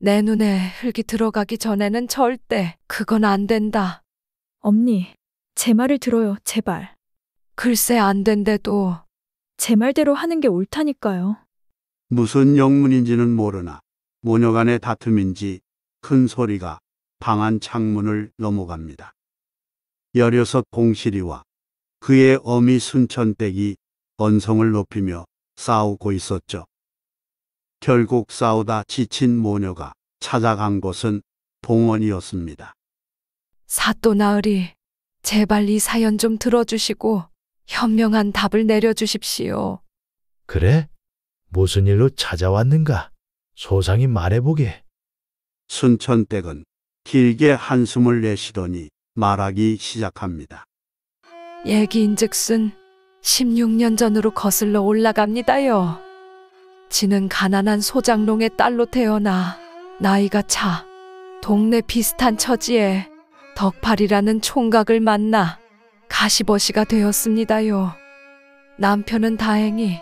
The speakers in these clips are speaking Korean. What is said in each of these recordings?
내 눈에 흙이 들어가기 전에는 절대 그건 안 된다. 엄니제 말을 들어요, 제발. 글쎄 안 된대도 제 말대로 하는 게 옳다니까요. 무슨 영문인지는 모르나 모녀간의 다툼인지 큰 소리가 방 안 창문을 넘어갑니다. 열여섯 공실이와 그의 어미 순천댁이 언성을 높이며 싸우고 있었죠. 결국 싸우다 지친 모녀가 찾아간 곳은 봉원이었습니다. 사또 나으리, 제발 이 사연 좀 들어주시고 현명한 답을 내려주십시오. 그래? 무슨 일로 찾아왔는가? 소상히 말해보게. 순천댁은 길게 한숨을 내쉬더니 말하기 시작합니다. 얘기인즉슨 16년 전으로 거슬러 올라갑니다요. 지는 가난한 소장농의 딸로 태어나 나이가 차 동네 비슷한 처지에 덕팔이라는 총각을 만나 가시버시가 되었습니다요. 남편은 다행히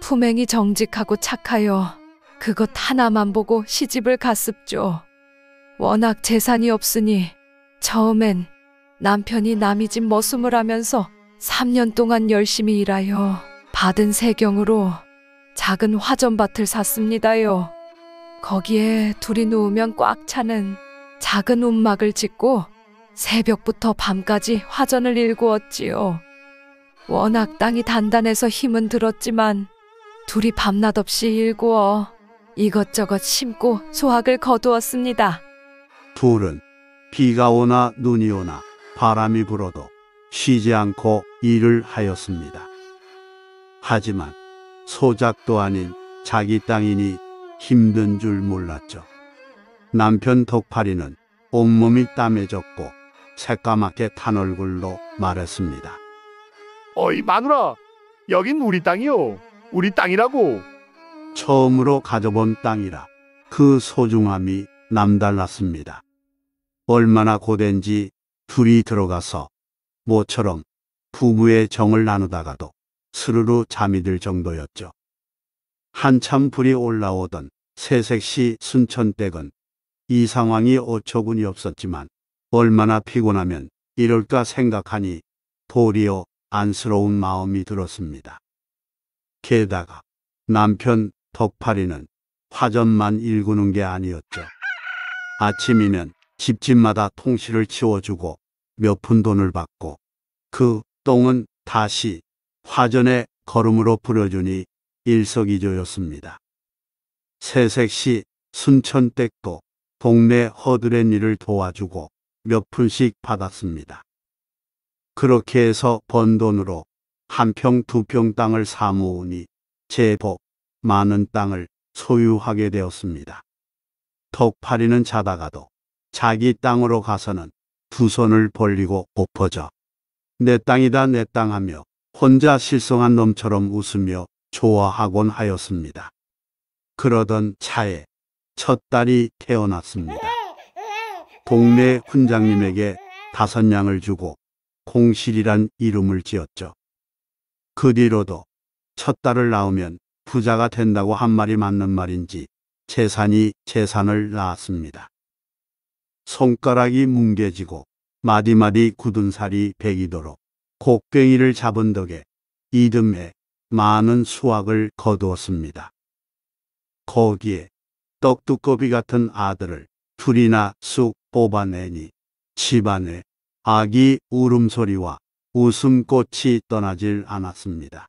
품행이 정직하고 착하여 그것 하나만 보고 시집을 갔습죠. 워낙 재산이 없으니 처음엔 남편이 남이 집 머슴을 하면서 3년 동안 열심히 일하여 받은 세경으로 작은 화전밭을 샀습니다요. 거기에 둘이 누우면 꽉 차는 작은 움막을 짓고 새벽부터 밤까지 화전을 일구었지요. 워낙 땅이 단단해서 힘은 들었지만 둘이 밤낮 없이 일구어 이것저것 심고 소학을 거두었습니다. 둘은 비가 오나 눈이 오나 바람이 불어도 쉬지 않고 일을 하였습니다. 하지만 소작도 아닌 자기 땅이니 힘든 줄 몰랐죠. 남편 덕파리는 온몸이 땀에 젖고 새까맣게 탄 얼굴로 말했습니다. 어이 마누라 여긴 우리 땅이요 우리 땅이라고 처음으로 가져본 땅이라 그 소중함이 남달랐습니다 얼마나 고된지 둘이 들어가서 모처럼 부부의 정을 나누다가도 스르르 잠이 들 정도였죠. 한참 불이 올라오던 새색시 순천댁은 이 상황이 어처구니 없었지만 얼마나 피곤하면 이럴까 생각하니 도리어 안쓰러운 마음이 들었습니다. 게다가 남편 덕파리는 화전만 일구는 게 아니었죠. 아침이면 집집마다 통실을 치워주고 몇푼 돈을 받고 그 똥은 다시 화전의 걸음으로 부려주니 일석이조였습니다. 새색시 순천댁도 동네 허드렛 일을 도와주고 몇 푼씩 받았습니다. 그렇게 해서 번 돈으로 한 평 두 평 땅을 사모으니 제법 많은 땅을 소유하게 되었습니다. 덕파리는 자다가도 자기 땅으로 가서는 두 손을 벌리고 엎어져 내 땅이다 내땅 하며 혼자 실성한 놈처럼 웃으며 좋아하곤 하였습니다. 그러던 차에 첫 딸이 태어났습니다. 동네 훈장님에게 다섯 냥을 주고 공실이란 이름을 지었죠. 그 뒤로도 첫 딸을 낳으면 부자가 된다고 한 말이 맞는 말인지 재산이 재산을 낳았습니다. 손가락이 뭉개지고 마디마디 굳은 살이 베기도록 곡괭이를 잡은 덕에 이듬해 많은 수확을 거두었습니다. 거기에 떡두꺼비 같은 아들을 둘이나 쑥 뽑아내니 집안에 아기 울음소리와 웃음꽃이 떠나질 않았습니다.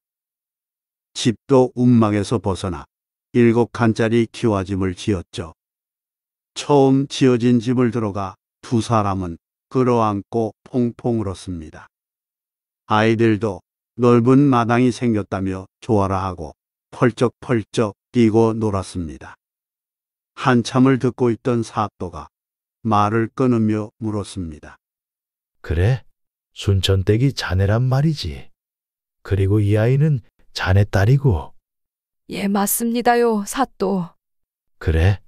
집도 움망에서 벗어나 일곱 칸짜리 키와짐을 지었죠. 처음 지어진 집을 들어가 두 사람은 끌어안고 퐁퐁 울었습니다. 아이들도 넓은 마당이 생겼다며 좋아라 하고 펄쩍펄쩍 뛰고 놀았습니다. 한참을 듣고 있던 사또가 말을 끊으며 물었습니다. 그래, 순천댁이 자네란 말이지. 그리고 이 아이는 자네 딸이고. 예, 맞습니다요, 사또. 그래,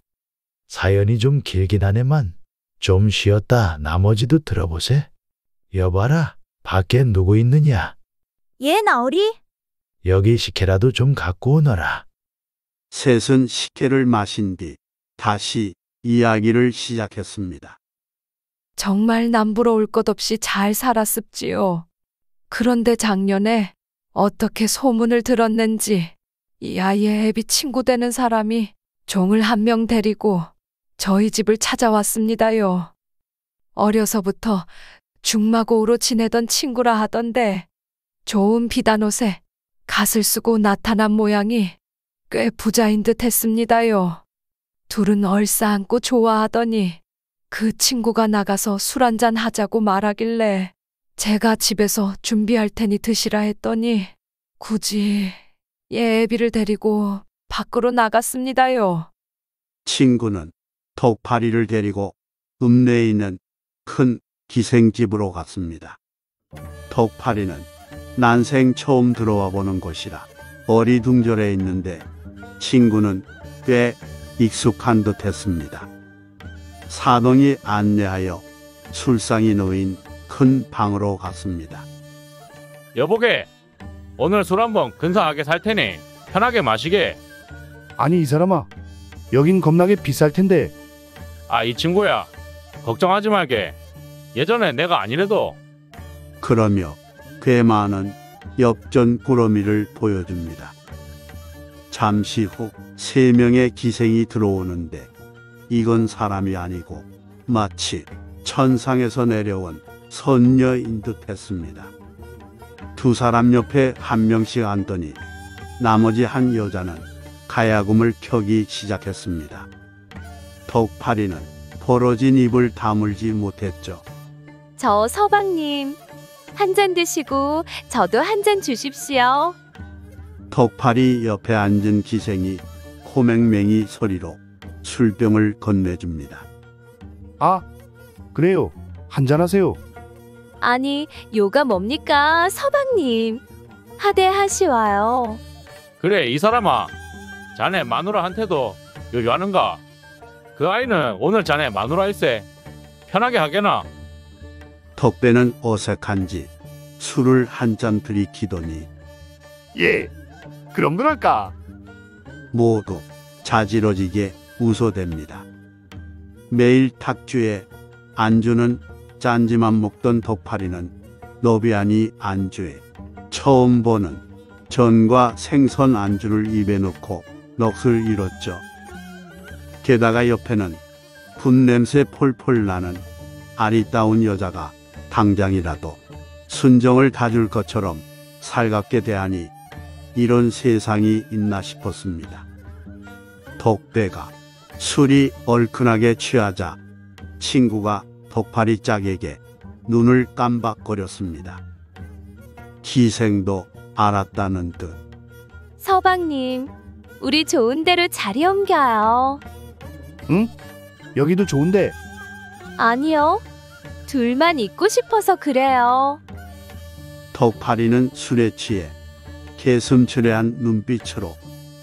사연이 좀 길긴 하네만 좀 쉬었다 나머지도 들어보세. 여봐라, 밖에 누구 있느냐? 예, 나으리. 여기 식혜라도 좀 갖고 오너라. 셋은 식혜를 마신 뒤 다시 이야기를 시작했습니다. 정말 남부러울 것 없이 잘 살았습지요. 그런데 작년에 어떻게 소문을 들었는지 이 아이의 애비 친구 되는 사람이 종을 한 명 데리고 저희 집을 찾아왔습니다요. 어려서부터 중마고우로 지내던 친구라 하던데 좋은 비단 옷에 갓을 쓰고 나타난 모양이 꽤 부자인 듯 했습니다요. 둘은 얼싸안고 좋아하더니 그 친구가 나가서 술 한 잔 하자고 말하길래 제가 집에서 준비할 테니 드시라 했더니 굳이 예비를 데리고 밖으로 나갔습니다요. 친구는 턱파리를 데리고 읍내에 있는 큰 기생집으로 갔습니다. 턱파리는 난생 처음 들어와 보는 곳이라 어리둥절해 있는데 친구는 꽤 익숙한 듯 했습니다. 사동이 안내하여 술상이 놓인 큰 방으로 갔습니다. 여보게, 오늘 술 한 번 근사하게 살 테니 편하게 마시게. 아니 이 사람아, 여긴 겁나게 비쌀 텐데 아, 이 친구야. 걱정하지 말게. 예전에 내가 아니래도 그러며 꽤 많은 엽전 꾸러미를 보여줍니다. 잠시 후 세 명의 기생이 들어오는데 이건 사람이 아니고 마치 천상에서 내려온 선녀인 듯 했습니다. 두 사람 옆에 한 명씩 앉더니 나머지 한 여자는 가야금을 켜기 시작했습니다. 덕파리는 벌어진 입을 다물지 못했죠. 저 서방님, 한 잔 드시고 저도 한 잔 주십시오. 덕팔이 옆에 앉은 기생이 코맹맹이 소리로 술병을 건네줍니다. 아, 그래요. 한 잔하세요. 아니, 요가 뭡니까, 서방님? 하대하시와요. 그래 이 사람아 자네 마누라한테도 요요하는가 그 아이는 오늘 자네 마누라일세. 편하게 하게나. 턱배는 어색한지 술을 한 잔 들이키더니 예, 그럼 그럴까? 모두 자지러지게 웃어댑니다. 매일 탁주에 안주는 짠지만 먹던 덕파리는 너비아니 안주에 처음 보는 전과 생선 안주를 입에 넣고 넋을 잃었죠. 게다가 옆에는 분 냄새 폴폴 나는 아리따운 여자가 당장이라도 순정을 다 줄 것처럼 살갑게 대하니 이런 세상이 있나 싶었습니다. 덕대가 술이 얼큰하게 취하자 친구가 덕파리 짝에게 눈을 깜박거렸습니다. 기생도 알았다는 듯. 서방님, 우리 좋은 대로 자리 옮겨요. 응? 여기도 좋은데. 아니요. 둘만 있고 싶어서 그래요. 턱파리는 술에 취해 개슴츠레한 눈빛으로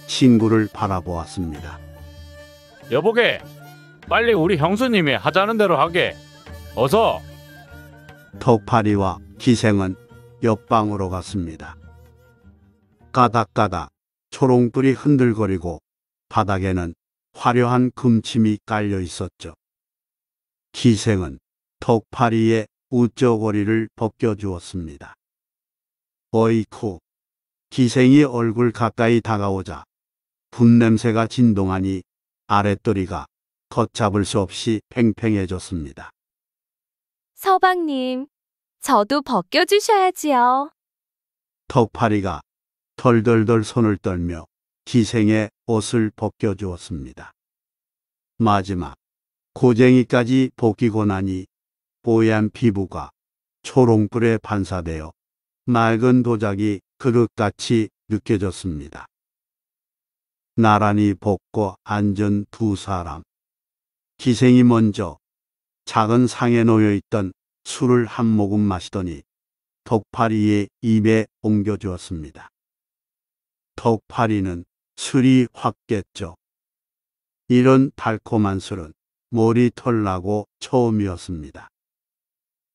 친구를 바라보았습니다. 여보게, 빨리 우리 형수님이 하자는 대로 하게. 어서. 턱파리와 기생은 옆방으로 갔습니다. 까닥까닥 초롱불이 흔들거리고 바닥에는 화려한 금침이 깔려 있었죠. 기생은 턱파리의 우쩌거리를 벗겨주었습니다. 어이쿠! 기생이 얼굴 가까이 다가오자 분냄새가 진동하니 아랫도리가 걷잡을 수 없이 팽팽해졌습니다. 서방님, 저도 벗겨주셔야지요. 턱파리가 덜덜덜 손을 떨며 기생의 옷을 벗겨주었습니다. 마지막 고쟁이까지 벗기고 나니 뽀얀 피부가 초롱불에 반사되어 맑은 도자기 그릇같이 느껴졌습니다. 나란히 벗고 앉은 두 사람. 기생이 먼저 작은 상에 놓여 있던 술을 한 모금 마시더니 덕파리의 입에 옮겨주었습니다. 덕파리는 술이 확 깼죠. 이런 달콤한 술은 몰이 털나고 처음이었습니다.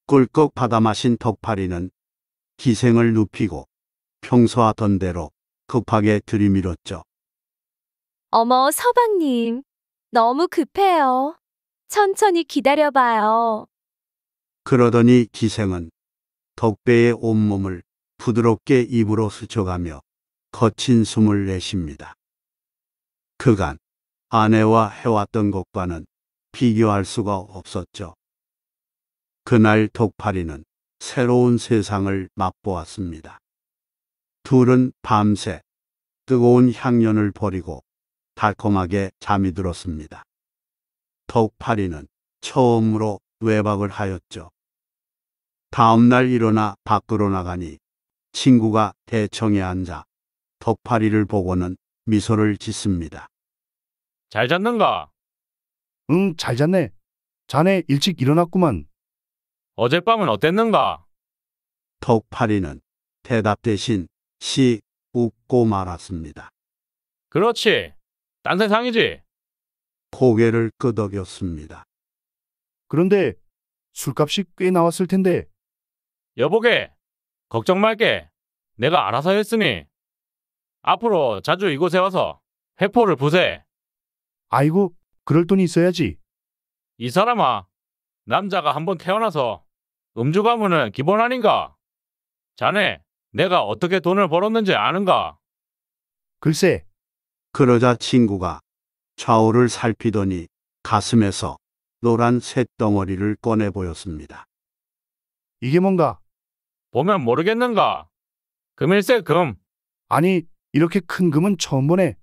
꿀꺽 받아 마신 덕파리는 기생을 눕히고 평소 하던 대로 급하게 들이밀었죠. 어머, 서방님. 너무 급해요. 천천히 기다려봐요. 그러더니 기생은 덕배의 온몸을 부드럽게 입으로 스쳐가며 거친 숨을 내쉽니다. 그간 아내와 해왔던 것과는 비교할 수가 없었죠. 그날 독파리는 새로운 세상을 맛보았습니다. 둘은 밤새 뜨거운 향연을 벌이고 달콤하게 잠이 들었습니다. 덕파리는 처음으로 외박을 하였죠. 다음날 일어나 밖으로 나가니 친구가 대청에 앉아 덕파리를 보고는 미소를 짓습니다. 잘 잤는가? 응, 잘 잤네. 자네 일찍 일어났구만. 어젯밤은 어땠는가? 덕파리는 대답 대신 씩 웃고 말았습니다. 그렇지. 딴 세상이지. 고개를 끄덕였습니다. 그런데 술값이 꽤 나왔을 텐데 여보게, 걱정 말게. 내가 알아서 했으니 앞으로 자주 이곳에 와서 회포를 부세. 아이고, 그럴 돈이 있어야지. 이 사람아, 남자가 한 번 태어나서 음주 가문은 기본 아닌가? 자네, 내가 어떻게 돈을 벌었는지 아는가? 글쎄, 그러자 친구가 좌우를 살피더니 가슴에서 노란 쇳덩어리를 꺼내 보였습니다. 이게 뭔가? 보면 모르겠는가? 금일세 금. 아니, 이렇게 큰 금은 처음 보네.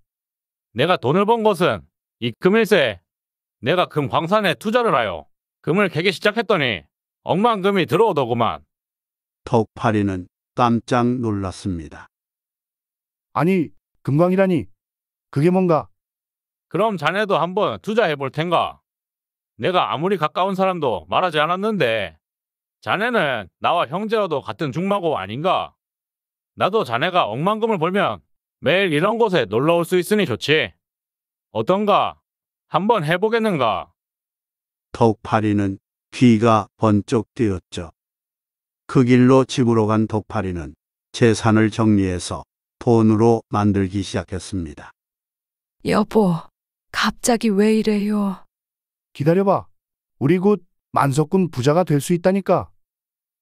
내가 돈을 번 것은 이 금일세. 내가 금 광산에 투자를 하여 금을 캐기 시작했더니 억만금이 들어오더구만. 턱파리는 깜짝 놀랐습니다. 아니, 금광이라니. 그게 뭔가? 그럼 자네도 한번 투자해 볼 텐가. 내가 아무리 가까운 사람도 말하지 않았는데 자네는 나와 형제여도 같은 중마고 아닌가? 나도 자네가 억만금을 벌면 매일 이런 곳에 놀러 올 수 있으니 좋지. 어떤가? 한번 해보겠는가? 더 파리는 귀가 번쩍 뜨었죠그 길로 집으로 간 덕파리는 재산을 정리해서 돈으로 만들기 시작했습니다. 여보, 갑자기 왜 이래요? 기다려봐. 우리 곧 만석군 부자가 될 수 있다니까.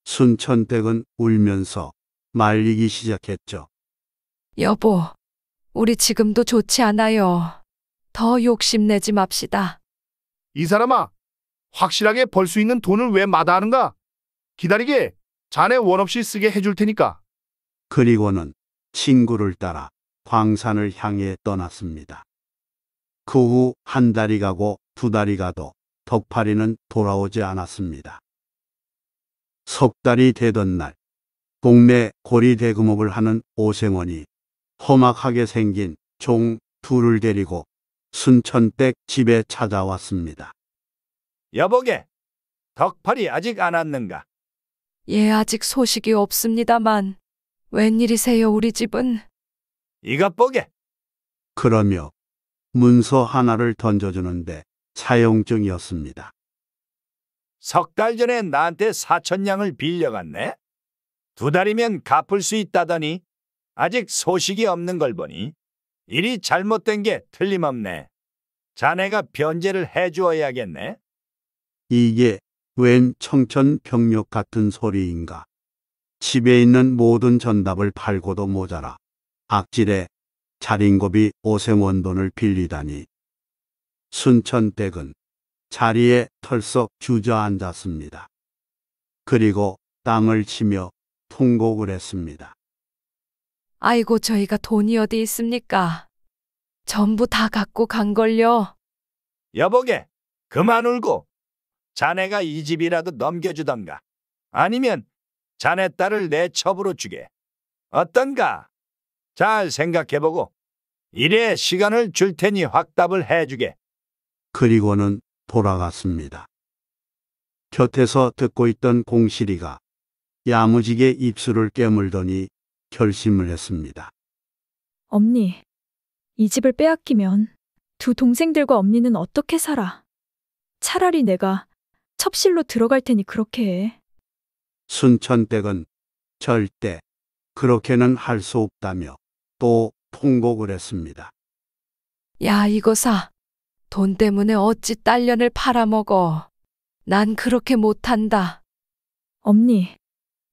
순천댁은 울면서 말리기 시작했죠. 여보, 우리 지금도 좋지 않아요. 더 욕심내지 맙시다. 이 사람아, 확실하게 벌 수 있는 돈을 왜 마다하는가? 기다리게, 자네 원 없이 쓰게 해줄 테니까. 그리고는 친구를 따라 광산을 향해 떠났습니다. 그 후 한 달이 가고 두 달이 가도 덕파리는 돌아오지 않았습니다. 석 달이 되던 날, 동네 고리 대금업을 하는 오생원이 험악하게 생긴 종 둘을 데리고 순천댁 집에 찾아왔습니다. 여보게, 덕팔이 아직 안 왔는가? 예, 아직 소식이 없습니다만. 웬일이세요, 우리 집은? 이것 보게. 그러며 문서 하나를 던져주는데 사용증이었습니다. 석 달 전에 나한테 사천냥을 빌려갔네? 두 달이면 갚을 수 있다더니 아직 소식이 없는 걸 보니 일이 잘못된 게 틀림없네. 자네가 변제를 해주어야겠네. 이게 웬 청천벽력 같은 소리인가. 집에 있는 모든 전답을 팔고도 모자라. 악질에 자린고비 오생원 돈을 빌리다니. 순천댁은 자리에 털썩 주저앉았습니다. 그리고 땅을 치며 통곡을 했습니다. 아이고 저희가 돈이 어디 있습니까? 전부 다 갖고 간걸요. 여보게, 그만 울고 자네가 이 집이라도 넘겨주던가 아니면 자네 딸을 내 첩으로 주게. 어떤가? 잘 생각해보고 이래 시간을 줄 테니 확답을 해주게. 그리고는 돌아갔습니다. 곁에서 듣고 있던 공실이가 야무지게 입술을 깨물더니 결심을 했습니다. 엄니, 이 집을 빼앗기면 두 동생들과 엄니는 어떻게 살아? 차라리 내가 첩실로 들어갈 테니 그렇게 해. 순천댁은 절대 그렇게는 할 수 없다며 또 통곡을 했습니다. 야, 이거 사. 돈 때문에 어찌 딸년을 팔아먹어. 난 그렇게 못한다. 엄니,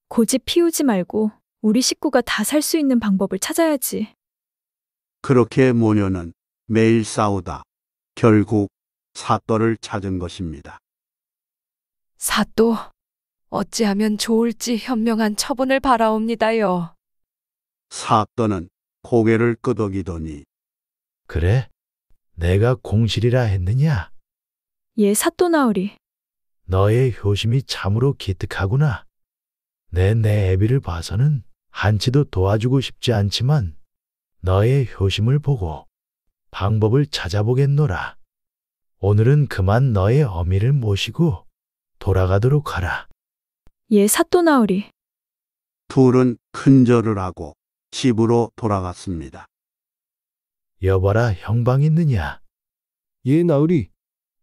고집 피우지 말고 우리 식구가 다 살 수 있는 방법을 찾아야지. 그렇게 모녀는 매일 싸우다 결국 사또를 찾은 것입니다. 사또, 어찌하면 좋을지 현명한 처분을 바라옵니다요. 사또는 고개를 끄덕이더니 그래? 내가 공실이라 했느냐? 예, 사또 나으리. 너의 효심이 참으로 기특하구나. 내 내 애비를 봐서는 한치도 도와주고 싶지 않지만 너의 효심을 보고 방법을 찾아보겠노라. 오늘은 그만 너의 어미를 모시고 돌아가도록 하라. 예, 사또나으리. 둘은 큰절을 하고 집으로 돌아갔습니다. 여봐라, 형방 있느냐? 예, 나으리.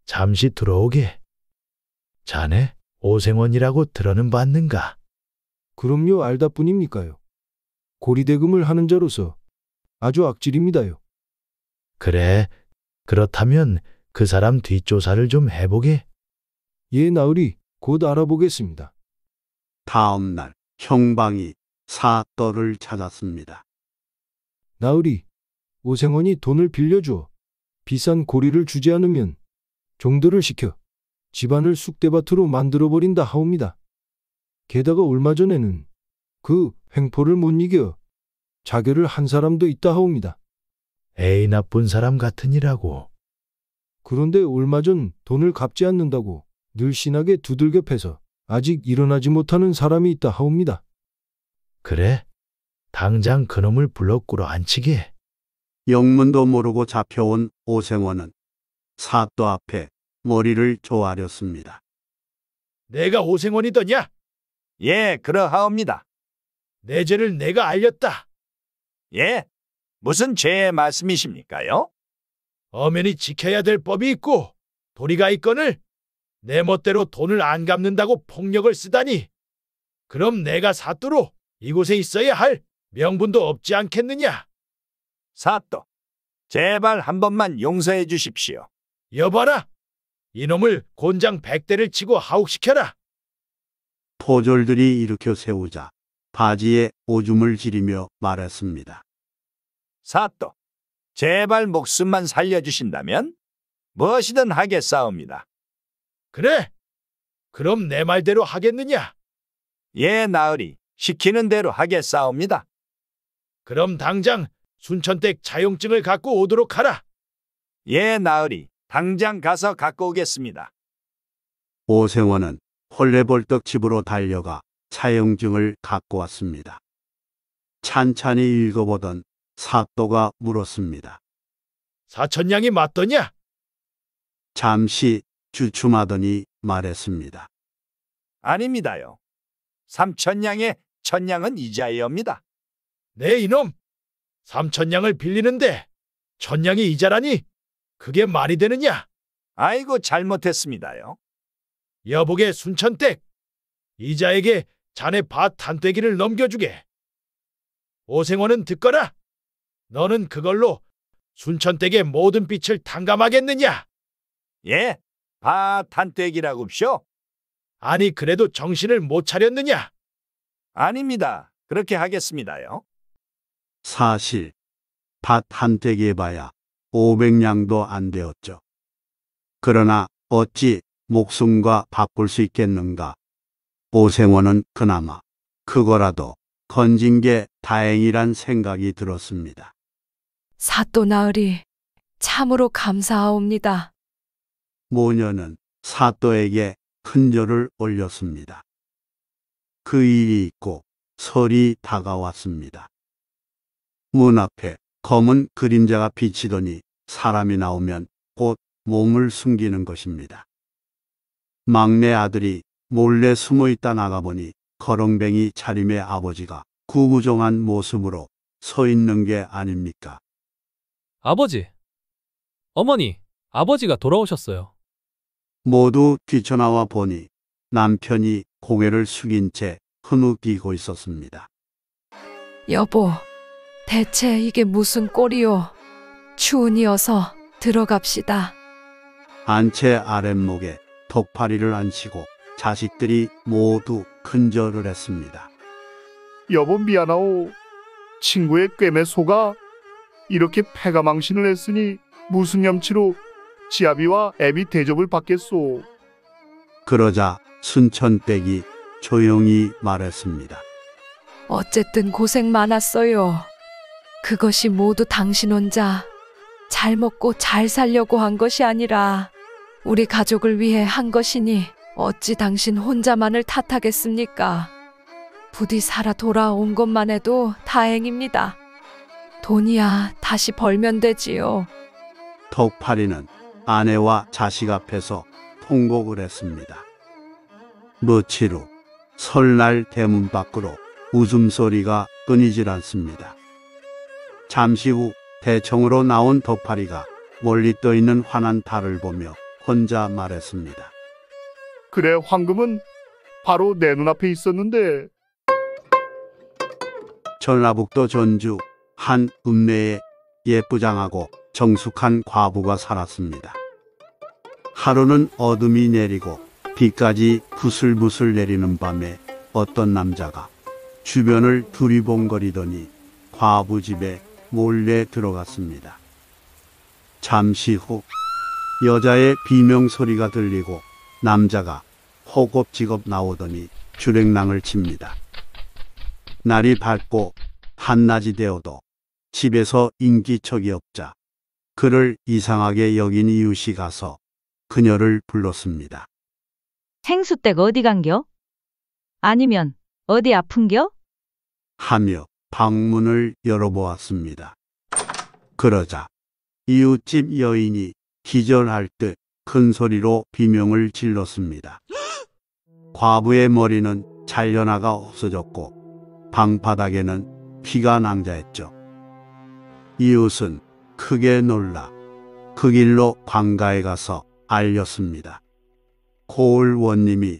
잠시 들어오게. 자네, 오생원이라고 들어는 봤는가? 그럼요, 알다뿐입니까요. 고리대금을 하는 자로서 아주 악질입니다요. 그래. 그렇다면 그 사람 뒷조사를 좀 해보게. 예, 나으리 곧 알아보겠습니다. 다음 날 형방이 사또를 찾았습니다. 나으리, 오생원이 돈을 빌려주어 비싼 고리를 주지 않으면 종도를 시켜 집안을 쑥대밭으로 만들어버린다 하옵니다. 게다가 얼마 전에는 그 횡포를 못 이겨 자결을 한 사람도 있다 하옵니다. 에이 나쁜 사람 같으니라고. 그런데 얼마 전 돈을 갚지 않는다고 늘씬하게 두들겨 패서 아직 일어나지 못하는 사람이 있다 하옵니다. 그래? 당장 그놈을 불러 끌어 앉히게. 영문도 모르고 잡혀온 오생원은 사또 앞에 머리를 조아렸습니다. 내가 오생원이더냐? 예, 그러하옵니다. 내 죄를 내가 알렸다. 예, 무슨 죄의 말씀이십니까요? 엄연히 지켜야 될 법이 있고 도리가 있거늘내 멋대로 돈을 안 갚는다고 폭력을 쓰다니. 그럼 내가 사또로 이곳에 있어야 할 명분도 없지 않겠느냐? 사또, 제발 한 번만 용서해 주십시오. 여봐라, 이놈을 곤장 백대를 치고 하옥시켜라. 포졸들이 일으켜 세우자 바지에 오줌을 지리며 말했습니다. 사또, 제발 목숨만 살려주신다면 무엇이든 하겠사옵니다. 그래, 그럼 내 말대로 하겠느냐? 예, 나으리, 시키는 대로 하겠사옵니다. 그럼 당장 순천댁 자용증을 갖고 오도록 하라. 예, 나으리, 당장 가서 갖고 오겠습니다. 오세원은 홀레벌떡 집으로 달려가 사형증을 갖고 왔습니다. 찬찬히 읽어보던 사또가 물었습니다. 사천냥이 맞더냐? 잠시 주춤하더니 말했습니다. 아닙니다요. 삼천냥의천냥은 이자이옵니다. 네 이놈! 삼천냥을 빌리는데 천냥이 이자라니? 그게 말이 되느냐? 아이고 잘못했습니다요. 여복의 순천댁! 이자에게 자네 밭 단떼기를 넘겨주게. 오생원은 듣거라. 너는 그걸로 순천댁의 모든 빛을 탕감하겠느냐? 예, 밭 단떼기라굽쇼. 아니 그래도 정신을 못 차렸느냐? 아닙니다. 그렇게 하겠습니다요. 사실 밭한 떼기에 봐야 500량도 안 되었죠. 그러나 어찌 목숨과 바꿀 수 있겠는가? 오생원은 그나마 그거라도 건진 게 다행이란 생각이 들었습니다. 사또 나으리 참으로 감사하옵니다. 모녀는 사또에게 큰 절을 올렸습니다. 그 일이 있고 설이 다가왔습니다. 문 앞에 검은 그림자가 비치더니 사람이 나오면 곧 몸을 숨기는 것입니다. 막내 아들이 몰래 숨어 있다 나가보니 거렁뱅이 차림의 아버지가 구부정한 모습으로 서 있는 게 아닙니까? 아버지, 어머니, 아버지가 돌아오셨어요. 모두 뛰쳐나와 보니 남편이 고개를 숙인 채 흐느끼고 있었습니다. 여보, 대체 이게 무슨 꼴이요? 추운이어서 들어갑시다. 안채 아랫목에 덕파리를 안치고 자식들이 모두 큰절을 했습니다. 여보 미안하오. 친구의 꿰매 소가 이렇게 패가망신을 했으니 무슨 염치로 지아비와 애비 대접을 받겠소. 그러자 순천댁이 조용히 말했습니다. 어쨌든 고생 많았어요. 그것이 모두 당신 혼자 잘 먹고 잘 살려고 한 것이 아니라 우리 가족을 위해 한 것이니 어찌 당신 혼자만을 탓하겠습니까? 부디 살아 돌아온 것만 해도 다행입니다. 돈이야 다시 벌면 되지요. 덕파리는 아내와 자식 앞에서 통곡을 했습니다. 며칠 후 설날 대문 밖으로 웃음소리가 끊이질 않습니다. 잠시 후 대청으로 나온 덕파리가 멀리 떠 있는 환한 달을 보며 혼자 말했습니다. 그래 황금은 바로 내 눈앞에 있었는데 전라북도 전주 한 읍내에 예쁘장하고 정숙한 과부가 살았습니다. 하루는 어둠이 내리고 비까지 부슬부슬 내리는 밤에 어떤 남자가 주변을 두리번거리더니 과부 집에 몰래 들어갔습니다. 잠시 후 여자의 비명 소리가 들리고 남자가 호겁지겁 나오더니 주랭랑을 칩니다. 날이 밝고 한낮이 되어도 집에서 인기척이 없자 그를 이상하게 여긴 이웃이 가서 그녀를 불렀습니다. 행수댁 어디 간겨? 아니면 어디 아픈겨? 하며 방문을 열어보았습니다. 그러자 이웃집 여인이 기절할 듯 큰 소리로 비명을 질렀습니다. 과부의 머리는 잘려나가 없어졌고 방바닥에는 피가 낭자했죠. 이웃은 크게 놀라 그 길로 광가에 가서 알렸습니다. 고을 원님이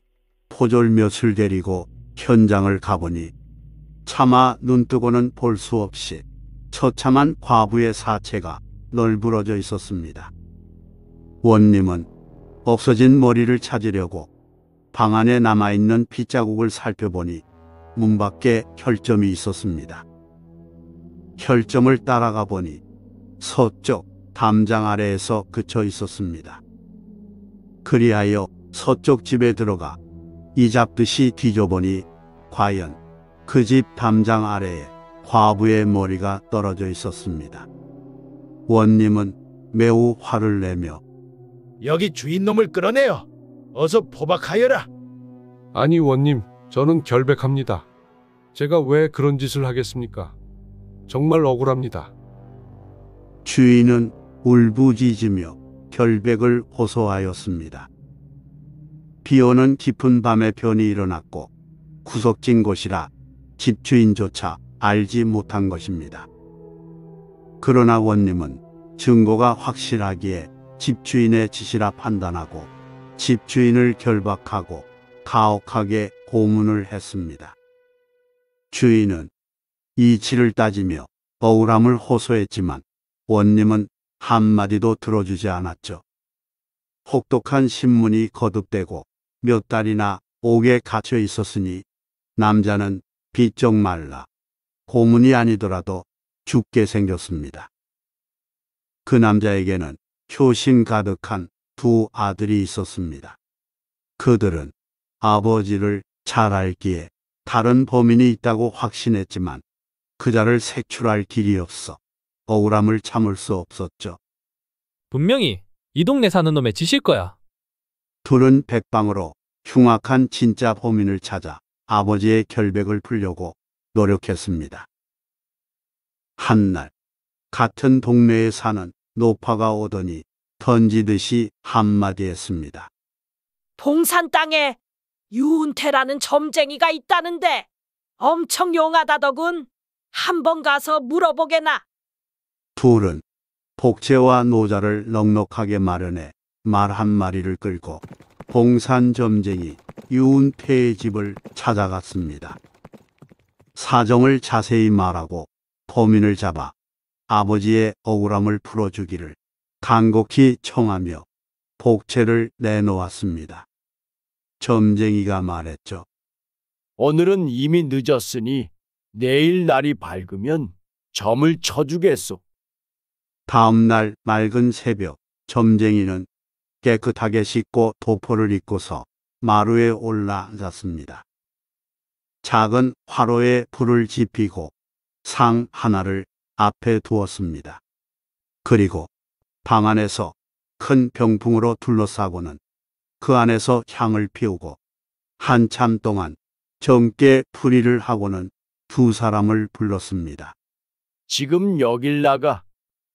포졸몇을 데리고 현장을 가보니 차마 눈뜨고는 볼 수 없이 처참한 과부의 사체가 널브러져 있었습니다. 원님은 없어진 머리를 찾으려고 방 안에 남아있는 핏자국을 살펴보니 문 밖에 혈점이 있었습니다. 혈점을 따라가 보니 서쪽 담장 아래에서 그쳐 있었습니다. 그리하여 서쪽 집에 들어가 이 잡듯이 뒤져보니 과연 그 집 담장 아래에 과부의 머리가 떨어져 있었습니다. 원님은 매우 화를 내며 여기 주인놈을 끌어내요. 어서 포박하여라. 아니 원님, 저는 결백합니다. 제가 왜 그런 짓을 하겠습니까? 정말 억울합니다. 주인은 울부짖으며 결백을 호소하였습니다. 비오는 깊은 밤에 변이 일어났고 구석진 곳이라 집주인조차 알지 못한 것입니다. 그러나 원님은 증거가 확실하기에 집주인의 짓이라 판단하고 집주인을 결박하고 가혹하게 고문을 했습니다. 주인은 이치를 따지며 억울함을 호소했지만 원님은 한마디도 들어주지 않았죠. 혹독한 신문이 거듭되고 몇 달이나 옥에 갇혀 있었으니 남자는 빚쩍 말라 고문이 아니더라도 죽게 생겼습니다. 그 남자에게는 효신 가득한 두 아들이 있었습니다. 그들은 아버지를 잘 알기에 다른 범인이 있다고 확신했지만 그자를 색출할 길이 없어 억울함을 참을 수 없었죠. 분명히 이 동네 사는 놈에 지실 거야. 둘은 백방으로 흉악한 진짜 범인을 찾아 아버지의 결백을 풀려고 노력했습니다. 한날 같은 동네에 사는 노파가 오더니 던지듯이 한마디 했습니다. 동산 땅에 유은태라는 점쟁이가 있다는데 엄청 용하다더군. 한번 가서 물어보게나. 둘은 복채와 노자를 넉넉하게 마련해 말 한마리를 끌고 봉산 점쟁이 유은태의 집을 찾아갔습니다. 사정을 자세히 말하고 범인을 잡아 아버지의 억울함을 풀어주기를 간곡히 청하며 복채를 내놓았습니다. 점쟁이가 말했죠. 오늘은 이미 늦었으니 내일 날이 밝으면 점을 쳐주겠소. 다음 날 맑은 새벽 점쟁이는 깨끗하게 씻고 도포를 입고서 마루에 올라앉았습니다. 작은 화로에 불을 지피고 상 하나를 앞에 두었습니다. 그리고 방 안에서 큰 병풍으로 둘러싸고는 그 안에서 향을 피우고 한참 동안 젊게 풀이를 하고는 두 사람을 불렀습니다. 지금 여길 나가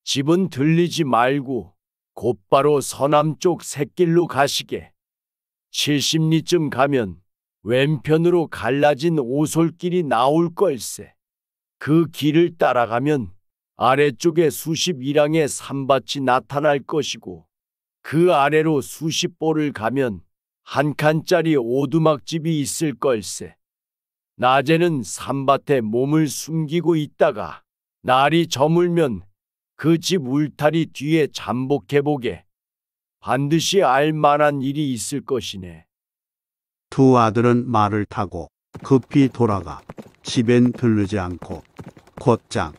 집은 들리지 말고 곧바로 서남쪽 샛길로 가시게. 70리쯤 가면 왼편으로 갈라진 오솔길이 나올 걸세. 그 길을 따라가면 아래쪽에 수십 이랑의 산밭이 나타날 것이고 그 아래로 수십 보를 가면 한 칸짜리 오두막집이 있을 걸세. 낮에는 산밭에 몸을 숨기고 있다가 날이 저물면 그 집 울타리 뒤에 잠복해보게 반드시 알 만한 일이 있을 것이네. 두 아들은 말을 타고 급히 돌아가 집엔 들르지 않고 곧장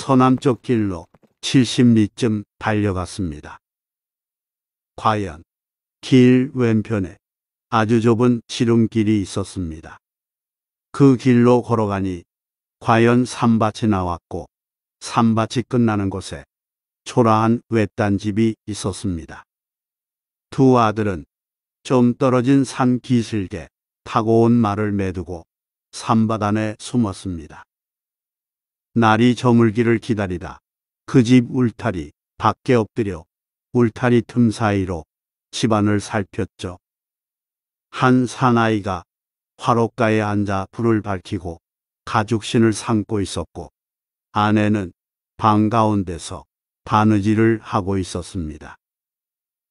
서남쪽 길로 70리쯤 달려갔습니다. 과연 길 왼편에 아주 좁은 지름길이 있었습니다. 그 길로 걸어가니 과연 산밭이 나왔고 산밭이 끝나는 곳에 초라한 외딴 집이 있었습니다. 두 아들은 좀 떨어진 산 기슭에 타고 온 말을 매두고 산바단에 숨었습니다. 날이 저물기를 기다리다. 그 집 울타리 밖에 엎드려 울타리 틈 사이로 집안을 살폈죠. 한 사나이가 화로가에 앉아 불을 밝히고 가죽신을 삼고 있었고 아내는 방 가운데서 바느질을 하고 있었습니다.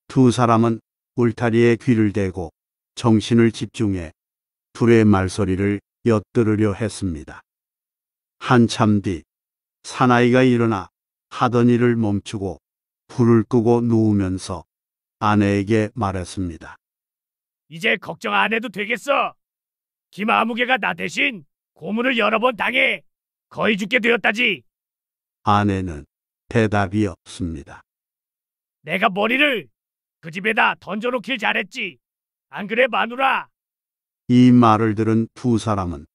두 사람은 울타리에 귀를 대고 정신을 집중해 둘의 말소리를 엿들으려 했습니다. 한참 뒤 사나이가 일어나 하던 일을 멈추고 불을 끄고 누우면서 아내에게 말했습니다. 이제 걱정 안 해도 되겠어. 김아무개가 나 대신 고문을 여러 번 당해 거의 죽게 되었다지. 아내는 대답이 없습니다. 내가 머리를 그 집에다 던져놓길 잘했지. 안 그래 마누라? 이 말을 들은 두 사람은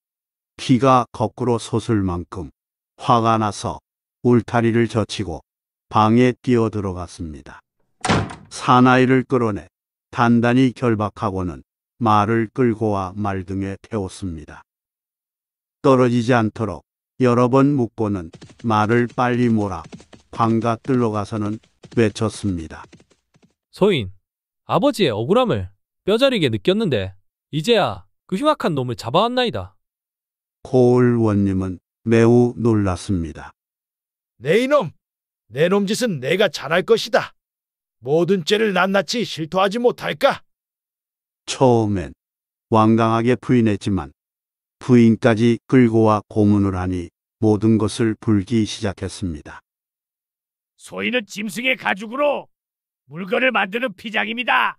피가 거꾸로 솟을 만큼 화가 나서 울타리를 젖히고 방에 뛰어들어갔습니다. 사나이를 끌어내 단단히 결박하고는 말을 끌고 와 말등에 태웠습니다. 떨어지지 않도록 여러 번 묶고는 말을 빨리 몰아 방가 뜰러 가서는 외쳤습니다. 소인, 아버지의 억울함을 뼈저리게 느꼈는데 이제야 그 흉악한 놈을 잡아왔나이다. 고을 원님은 매우 놀랐습니다. 내 이놈! 내 놈 짓은 내가 잘할 것이다. 모든 죄를 낱낱이 실토하지 못할까? 처음엔 완강하게 부인했지만 부인까지 끌고 와 고문을 하니 모든 것을 불기 시작했습니다. 소인은 짐승의 가죽으로 물건을 만드는 피장입니다.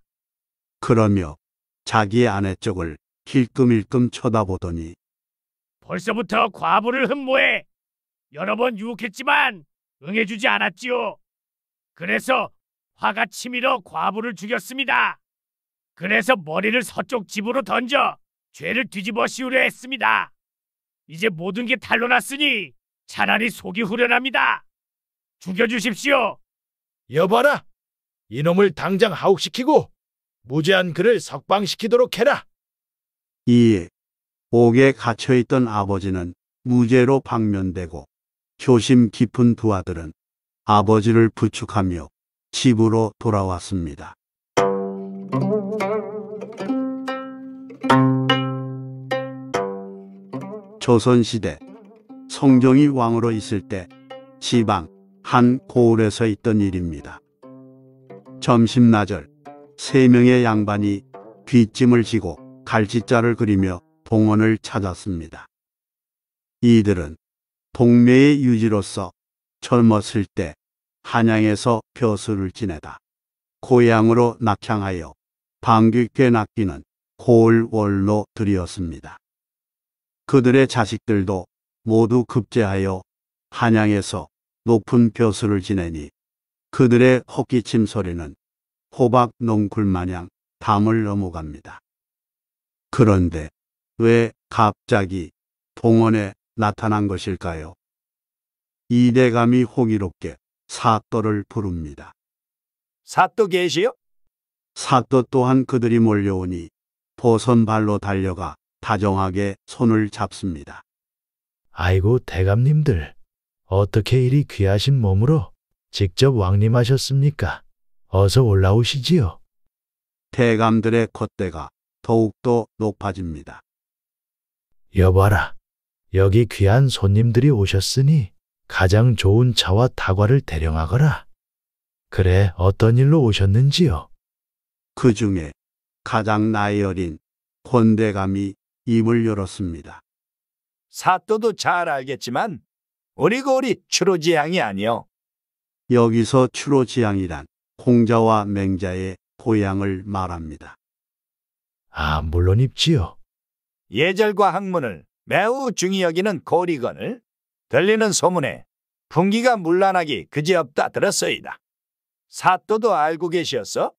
그러며 자기의 아내 쪽을 힐끔힐끔 쳐다보더니 벌써부터 과부를 흠모해 여러 번 유혹했지만 응해주지 않았지요. 그래서 화가 치밀어 과부를 죽였습니다. 그래서 머리를 서쪽 집으로 던져 죄를 뒤집어 씌우려 했습니다. 이제 모든 게 탈로 났으니 차라리 속이 후련합니다. 죽여주십시오. 여봐라. 이놈을 당장 하옥시키고 무죄한 그를 석방시키도록 해라. 2. 옥에 갇혀있던 아버지는 무죄로 방면되고 조심 깊은 두 아들은 아버지를 부축하며 집으로 돌아왔습니다. 조선시대 성종이 왕으로 있을 때 지방 한 고을에서 있던 일입니다. 점심나절 세 명의 양반이 귀찜을 지고 갈치자를 그리며 봉헌을 찾았습니다. 이들은 동네의 유지로서 젊었을 때 한양에서 벼슬을 지내다 고향으로 낙향하여 방귀께 낚이는 고을원로 들이었습니다. 그들의 자식들도 모두 급제하여 한양에서 높은 벼슬을 지내니 그들의 헛기침 소리는 호박 농굴 마냥 담을 넘어갑니다. 그런데 왜 갑자기 동원에 나타난 것일까요? 이대감이 호기롭게 사또를 부릅니다. 사또 계시요? 사또 또한 그들이 몰려오니 보선발로 달려가 다정하게 손을 잡습니다. 아이고 대감님들 어떻게 이리 귀하신 몸으로 직접 왕림하셨습니까? 어서 올라오시지요. 대감들의 콧대가 더욱더 높아집니다. 여봐라. 여기 귀한 손님들이 오셨으니 가장 좋은 차와 다과를 대령하거라. 그래, 어떤 일로 오셨는지요? 그 중에 가장 나이 어린 권대감이 입을 열었습니다. 사또도 잘 알겠지만 우리 고리 추로지향이 아니요. 여기서 추로지향이란 공자와 맹자의 고향을 말합니다. 아, 물론 입지요. 예절과 학문을 매우 중히 여기는 고리건을 들리는 소문에 분기가 물란하기 그지없다 들었어이다. 사또도 알고 계시었어?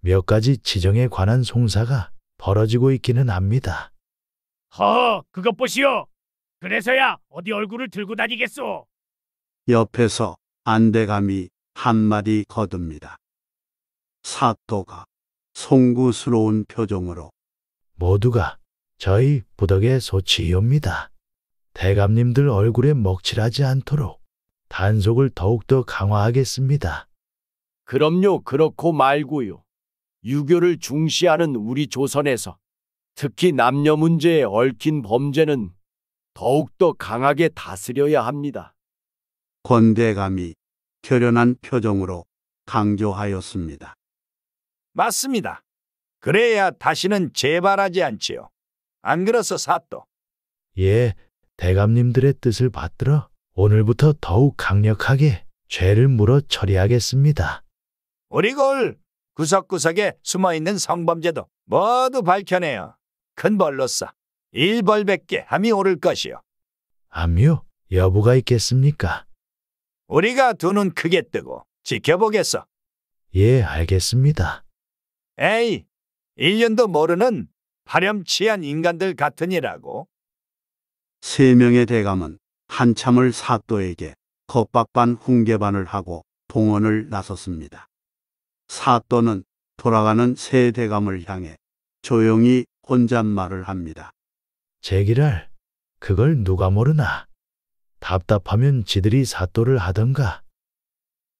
몇 가지 지정에 관한 송사가 벌어지고 있기는 합니다. 허, 그것 보시오. 그래서야 어디 얼굴을 들고 다니겠소. 옆에서 안대감이 한마디 거둡니다. 사또가 송구스러운 표정으로 모두가 저희 부덕의 소치이옵니다. 대감님들 얼굴에 먹칠하지 않도록 단속을 더욱더 강화하겠습니다. 그럼요, 그렇고 말고요. 유교를 중시하는 우리 조선에서 특히 남녀 문제에 얽힌 범죄는 더욱더 강하게 다스려야 합니다. 권대감이 결연한 표정으로 강조하였습니다. 맞습니다. 그래야 다시는 재발하지 않지요. 안 그래서 사또? 예, 대감님들의 뜻을 받들어 오늘부터 더욱 강력하게 죄를 물어 처리하겠습니다. 우리 골 구석구석에 숨어있는 성범죄도 모두 밝혀내요. 큰 벌로써 일벌 백계 함이 오를 것이요. 암요, 여부가 있겠습니까? 우리가 두 눈 크게 뜨고 지켜보겠어. 예, 알겠습니다. 에이, 1년도 모르는 파렴치한 인간들 같으니라고. 세 명의 대감은 한참을 사또에게 겁박반 훈계반을 하고 봉헌을 나섰습니다. 사또는 돌아가는 세 대감을 향해 조용히 혼잣말을 합니다. 제기랄, 그걸 누가 모르나. 답답하면 지들이 사또를 하던가.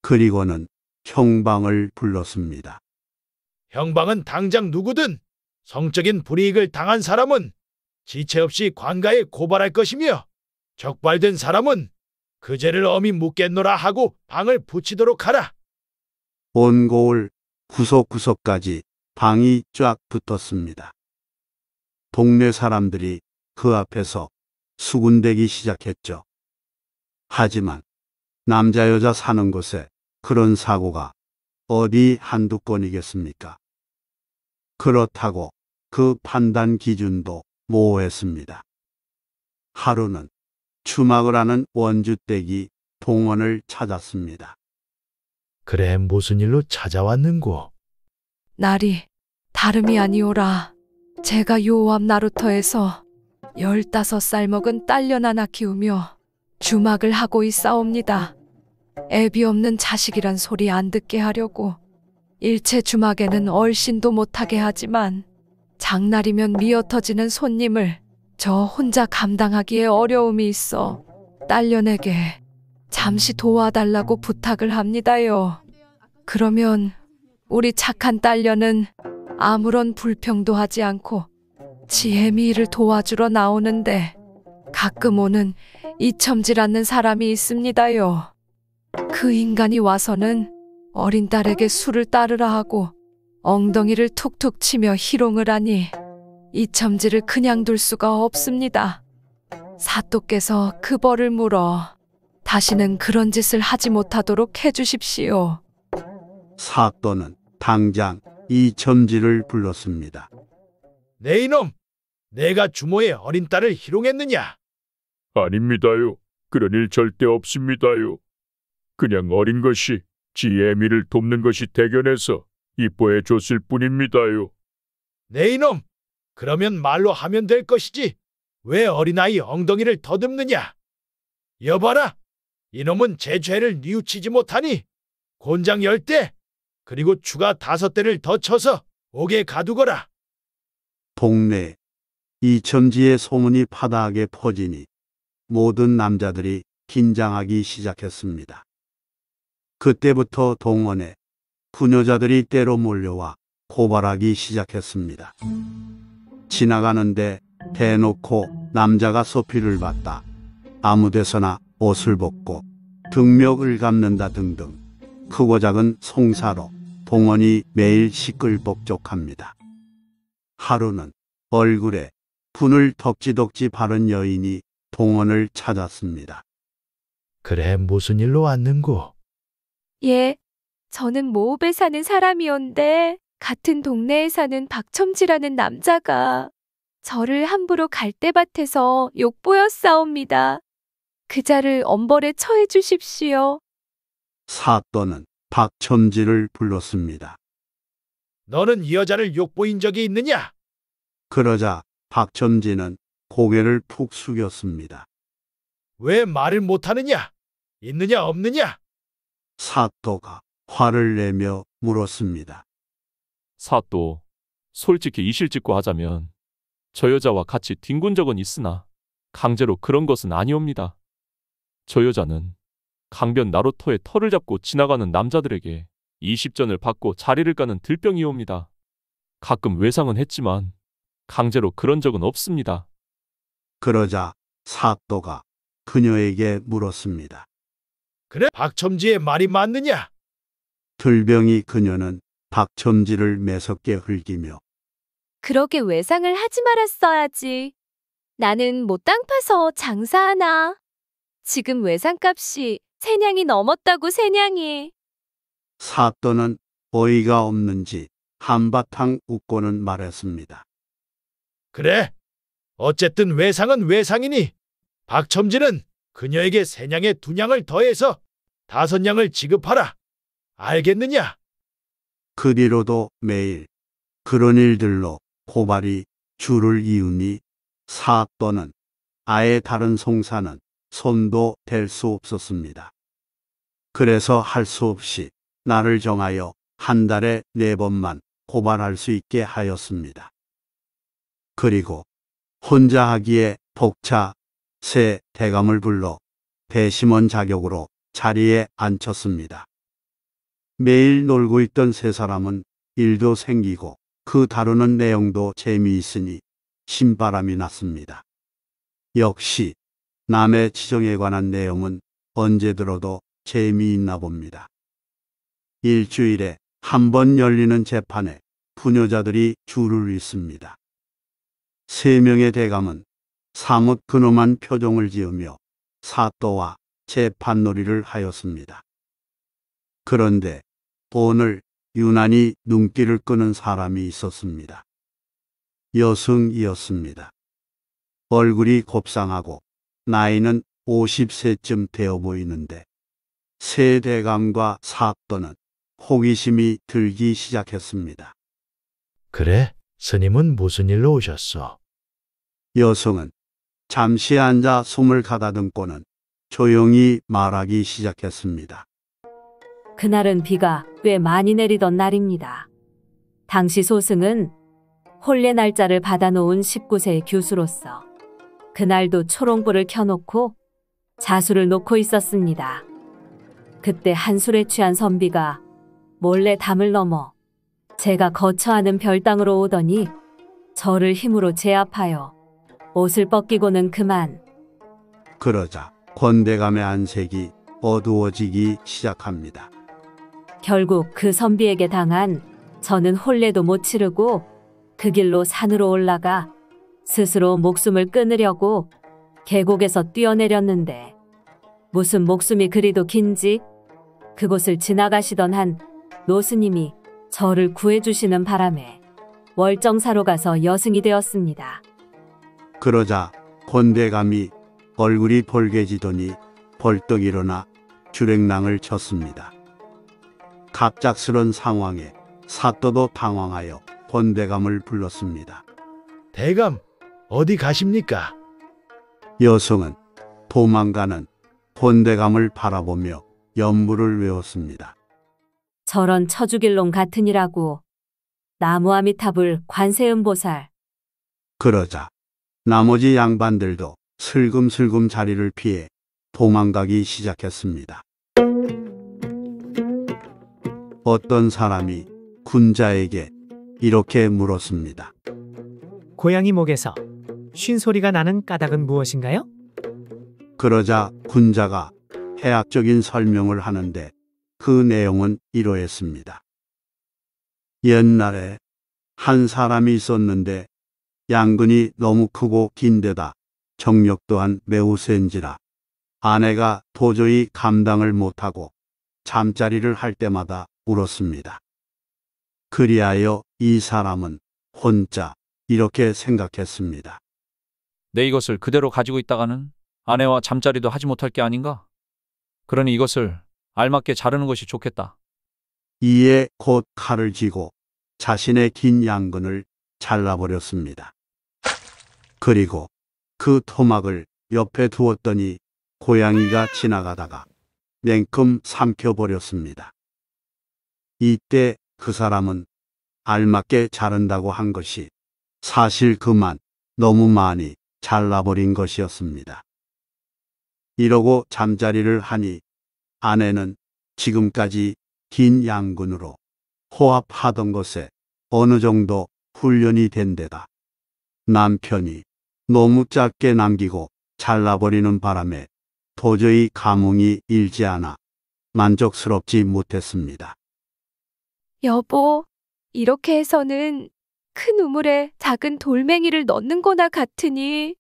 그리고는 형방을 불렀습니다. 형방은 당장 누구든 성적인 불이익을 당한 사람은 지체 없이 관가에 고발할 것이며 적발된 사람은 그 죄를 어미 묻겠노라 하고 방을 붙이도록 하라. 온 고을 구석구석까지 방이 쫙 붙었습니다. 동네 사람들이 그 앞에서 수군대기 시작했죠. 하지만 남자 여자 사는 곳에 그런 사고가 어디 한두 건이겠습니까? 그렇다고 그 판단 기준도 모호했습니다. 하루는 추막을 하는 원주댁이 동원을 찾았습니다. 그래 무슨 일로 찾아왔는고? 날이 다름이 아니오라. 제가 요암 나루터에서 열다섯 살 먹은 딸년 하나 키우며 주막을 하고 있사옵니다. 애비 없는 자식이란 소리 안 듣게 하려고 일체 주막에는 얼씬도 못하게 하지만 장날이면 미어터지는 손님을 저 혼자 감당하기에 어려움이 있어 딸년에게 잠시 도와달라고 부탁을 합니다요. 그러면 우리 착한 딸년은 아무런 불평도 하지 않고 지혜미를 도와주러 나오는데 가끔 오는 이첨질 않는 사람이 있습니다요. 그 인간이 와서는 어린 딸에게 술을 따르라 하고 엉덩이를 툭툭 치며 희롱을 하니 이첨지를 그냥 둘 수가 없습니다. 사또께서 그 벌을 물어 다시는 그런 짓을 하지 못하도록 해주십시오. 사또는 당장 이첨지를 불렀습니다. 내 네 이놈! 내가 주모의 어린 딸을 희롱했느냐? 아닙니다요. 그런 일 절대 없습니다요. 그냥 어린 것이 지애미를 돕는 것이 대견해서 이뻐해 줬을 뿐입니다요. 네 이놈! 그러면 말로 하면 될 것이지. 왜 어린아이 엉덩이를 더듬느냐? 여봐라! 이놈은 제 죄를 뉘우치지 못하니 곤장 열 대, 그리고 추가 다섯 대를 더 쳐서 옥에 가두거라. 동네 이천지의 소문이 파다하게 퍼지니 모든 남자들이 긴장하기 시작했습니다. 그때부터 동원에 부녀자들이 때로 몰려와 고발하기 시작했습니다. 지나가는데 대놓고 남자가 소피를 봤다. 아무데서나 옷을 벗고 등멱을 감는다 등등 크고 작은 송사로 봉헌이 매일 시끌벅적합니다. 하루는 얼굴에 분을 덕지덕지 바른 여인이 봉헌을 찾았습니다. 그래 무슨 일로 왔는고? 예, 저는 모읍에 사는 사람이온데 같은 동네에 사는 박첨지라는 남자가 저를 함부로 갈대밭에서 욕보여싸웁니다 그자를 엄벌에 처해 주십시오. 사또는 박첨지를 불렀습니다. 너는 이 여자를 욕보인 적이 있느냐? 그러자 박첨지는 고개를 푹 숙였습니다. 왜 말을 못하느냐? 있느냐 없느냐? 사또가 화를 내며 물었습니다. 사또, 솔직히 이실직고 하자면 저 여자와 같이 뒹군 적은 있으나 강제로 그런 것은 아니옵니다. 저 여자는 강변 나루토의 털을 잡고 지나가는 남자들에게 20전을 받고 자리를 까는 들병이옵니다. 가끔 외상은 했지만 강제로 그런 적은 없습니다. 그러자 사또가 그녀에게 물었습니다. 그래 박첨지의 말이 맞느냐? 들병이 그녀는 박첨지를 매섭게 흘기며 그렇게 외상을 하지 말았어야지. 나는 못 땅 파서 장사하나. 지금 외상값이 세냥이 넘었다고 세냥이. 사또는 어이가 없는지 한바탕 웃고는 말했습니다. 그래. 어쨌든 외상은 외상이니 박첨지는 그녀에게 세냥의 두 냥을 더해서 다섯 냥을 지급하라. 알겠느냐? 그 뒤로도 매일 그런 일들로 고발이 줄을 이음이 사악도는 아예 다른 송사는 손도 댈 수 없었습니다. 그래서 할 수 없이 나를 정하여 한 달에 네 번만 고발할 수 있게 하였습니다. 그리고 혼자 하기에 복차 새 대감을 불러 대심원 자격으로 자리에 앉혔습니다. 매일 놀고 있던 세 사람은 일도 생기고 그 다루는 내용도 재미있으니 신바람이 났습니다. 역시 남의 지정에 관한 내용은 언제 들어도 재미있나 봅니다. 일주일에 한 번 열리는 재판에 부녀자들이 줄을 잇습니다. 세 명의 대감은 사뭇 근엄한 표정을 지으며 사또와 재판놀이를 하였습니다. 그런데 오늘 유난히 눈길을 끄는 사람이 있었습니다. 여성이었습니다. 얼굴이 곱상하고 나이는 50세쯤 되어 보이는데 세대감과 사건는 호기심이 들기 시작했습니다. 그래, 스님은 무슨 일로 오셨어? 여성은 잠시 앉아 숨을 가다듬고는 조용히 말하기 시작했습니다. 그날은 비가 꽤 많이 내리던 날입니다. 당시 소승은 홀례 날짜를 받아놓은 19세 교수로서 그날도 초롱불을 켜놓고 자수를 놓고 있었습니다. 그때 한술에 취한 선비가 몰래 담을 넘어 제가 거처하는 별당으로 오더니 저를 힘으로 제압하여 옷을 벗기고는 그만. 그러자 권대감의 안색이 어두워지기 시작합니다. 결국 그 선비에게 당한 저는 혼례도 못 치르고 그 길로 산으로 올라가 스스로 목숨을 끊으려고 계곡에서 뛰어내렸는데 무슨 목숨이 그리도 긴지 그곳을 지나가시던 한 노스님이 저를 구해주시는 바람에 월정사로 가서 여승이 되었습니다. 그러자 권대감이 얼굴이 벌개지더니 벌떡 일어나 주랭낭을 쳤습니다. 갑작스런 상황에 사또도 당황하여 본대감을 불렀습니다. 대감, 어디 가십니까? 여성은 도망가는 번대감을 바라보며 연물을 외웠습니다. 저런 처죽일 놈 같으니라고. 나무아미타불 관세음보살. 그러자 나머지 양반들도 슬금슬금 자리를 피해 도망가기 시작했습니다. 어떤 사람이 군자에게 이렇게 물었습니다. 고양이 목에서 쉰 소리가 나는 까닭은 무엇인가요? 그러자 군자가 해학적인 설명을 하는데 그 내용은 이러했습니다. 옛날에 한 사람이 있었는데 양근이 너무 크고 긴데다 정력 또한 매우 센지라 아내가 도저히 감당을 못하고 잠자리를 할 때마다 울었습니다. 그리하여 이 사람은 혼자 이렇게 생각했습니다. 내 이것을 그대로 가지고 있다가는 아내와 잠자리도 하지 못할 게 아닌가? 그러니 이것을 알맞게 자르는 것이 좋겠다. 이에 곧 칼을 쥐고 자신의 긴 양근을 잘라버렸습니다. 그리고 그 토막을 옆에 두었더니 고양이가 지나가다가 냉큼 삼켜버렸습니다. 이때 그 사람은 알맞게 자른다고 한 것이 사실 그만 너무 많이 잘라버린 것이었습니다. 이러고 잠자리를 하니 아내는 지금까지 긴 양근으로 호합하던 것에 어느 정도 훈련이 된 데다 남편이 너무 짧게 남기고 잘라버리는 바람에 도저히 감흥이 일지 않아 만족스럽지 못했습니다. 여보, 이렇게 해서는 큰 우물에 작은 돌멩이를 넣는 거나 같으니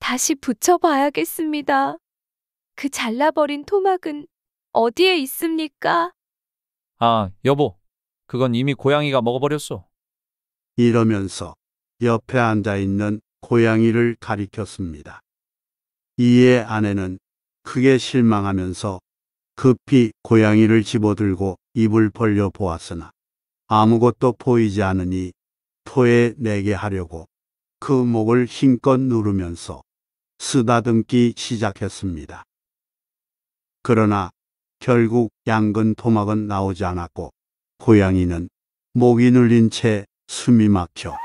다시 붙여봐야겠습니다. 그 잘라버린 토막은 어디에 있습니까? 아, 여보. 그건 이미 고양이가 먹어버렸어. 이러면서 옆에 앉아 있는 고양이를 가리켰습니다. 이에 아내는 크게 실망하면서 급히 고양이를 집어들고 입을 벌려 보았으나 아무것도 보이지 않으니 토에 내게 하려고 그 목을 힘껏 누르면서 쓰다듬기 시작했습니다. 그러나 결국 양근 토막은 나오지 않았고 고양이는 목이 눌린 채 숨이 막혀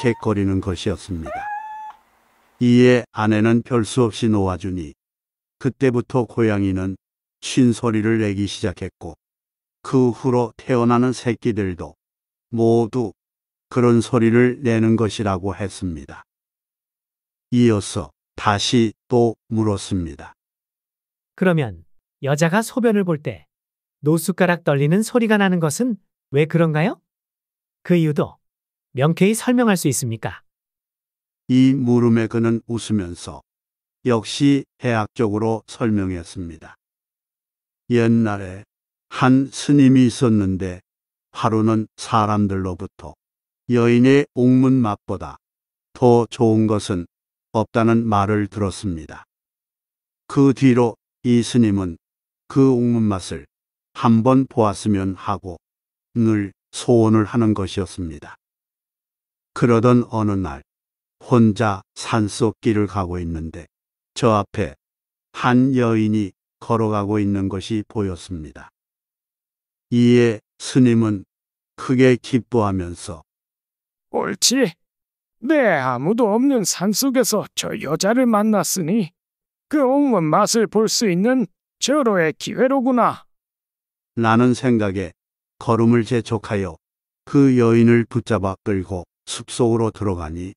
캑캑거리는 것이었습니다. 이에 아내는 별수 없이 놓아주니 그때부터 고양이는 쉰 소리를 내기 시작했고 그 후로 태어나는 새끼들도 모두 그런 소리를 내는 것이라고 했습니다. 이어서 다시 또 물었습니다. 그러면 여자가 소변을 볼 때 노숟가락 떨리는 소리가 나는 것은 왜 그런가요? 그 이유도 명쾌히 설명할 수 있습니까? 이 물음에 그는 웃으면서 역시 해학적으로 설명했습니다. 옛날에 한 스님이 있었는데 하루는 사람들로부터 여인의 옥문 맛보다 더 좋은 것은 없다는 말을 들었습니다. 그 뒤로 이 스님은 그 옥문 맛을 한번 보았으면 하고 늘 소원을 하는 것이었습니다. 그러던 어느 날 혼자 산속 길을 가고 있는데 저 앞에 한 여인이 걸어가고 있는 것이 보였습니다. 이에 스님은 크게 기뻐하면서 옳지. 내 아무도 없는 산속에서 저 여자를 만났으니 그 온몸 맛을 볼 수 있는 절호의 기회로구나. 라는 생각에 걸음을 재촉하여 그 여인을 붙잡아 끌고 숲속으로 들어가니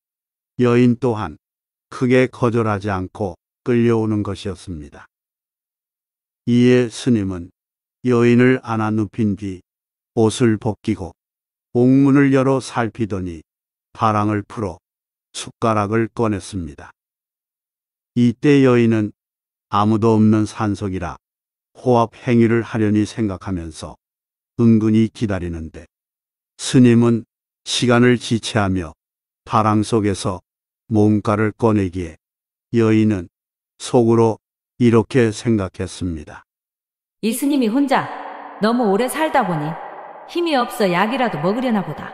여인 또한 크게 거절하지 않고 끌려오는 것이었습니다. 이에 스님은 여인을 안아 눕힌 뒤 옷을 벗기고 옥문을 열어 살피더니 파랑을 풀어 숟가락을 꺼냈습니다. 이때 여인은 아무도 없는 산속이라 호압 행위를 하려니 생각하면서 은근히 기다리는데 스님은 시간을 지체하며 파랑 속에서 몸가를 꺼내기에 여인은 속으로 이렇게 생각했습니다. 이스님이 혼자 너무 오래 살다 보니 힘이 없어 약이라도 먹으려나 보다.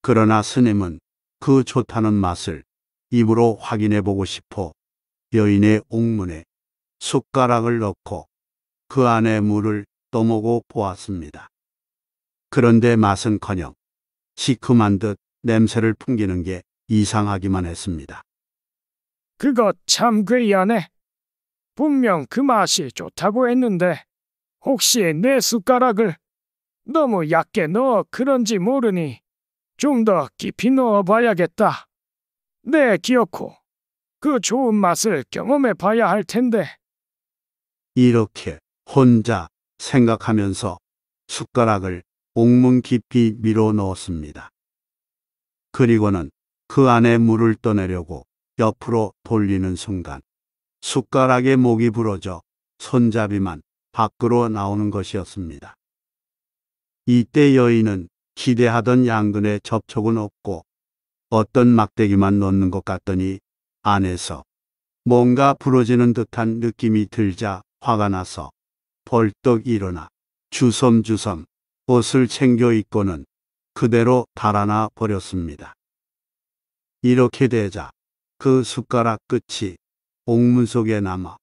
그러나 스님은 그 좋다는 맛을 입으로 확인해 보고 싶어 여인의 옥문에 숟가락을 넣고 그 안에 물을 떠먹어 보았습니다. 그런데 맛은커녕 시큼한 듯 냄새를 풍기는 게 이상하기만 했습니다. 그거 참 괴이하네. 분명 그 맛이 좋다고 했는데 혹시 내 숟가락을 너무 얕게 넣어 그런지 모르니 좀 더 깊이 넣어봐야겠다. 네, 기어코. 그 좋은 맛을 경험해 봐야 할 텐데. 이렇게 혼자 생각하면서 숟가락을 옥문 깊이 밀어 넣었습니다. 그리고는 그 안에 물을 떠내려고 옆으로 돌리는 순간 숟가락에 목이 부러져 손잡이만 밖으로 나오는 것이었습니다. 이때 여인은 기대하던 양근의 접촉은 없고 어떤 막대기만 넣는 것 같더니 안에서 뭔가 부러지는 듯한 느낌이 들자 화가 나서 벌떡 일어나 주섬주섬 옷을 챙겨 입고는 그대로 달아나 버렸습니다. 이렇게 되자 그 숟가락 끝이 옥문 속에 남아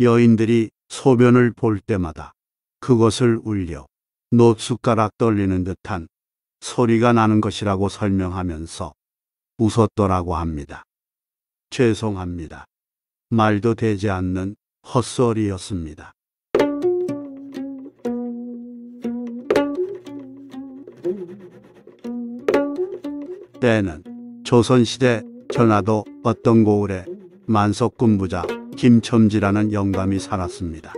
여인들이 소변을 볼 때마다 그것을 울려 노숟가락 떨리는 듯한 소리가 나는 것이라고 설명하면서 웃었더라고 합니다. 죄송합니다. 말도 되지 않는 헛소리였습니다. 때는 조선시대 전라도 어떤 고을에 만석군부자 김첨지라는 영감이 살았습니다.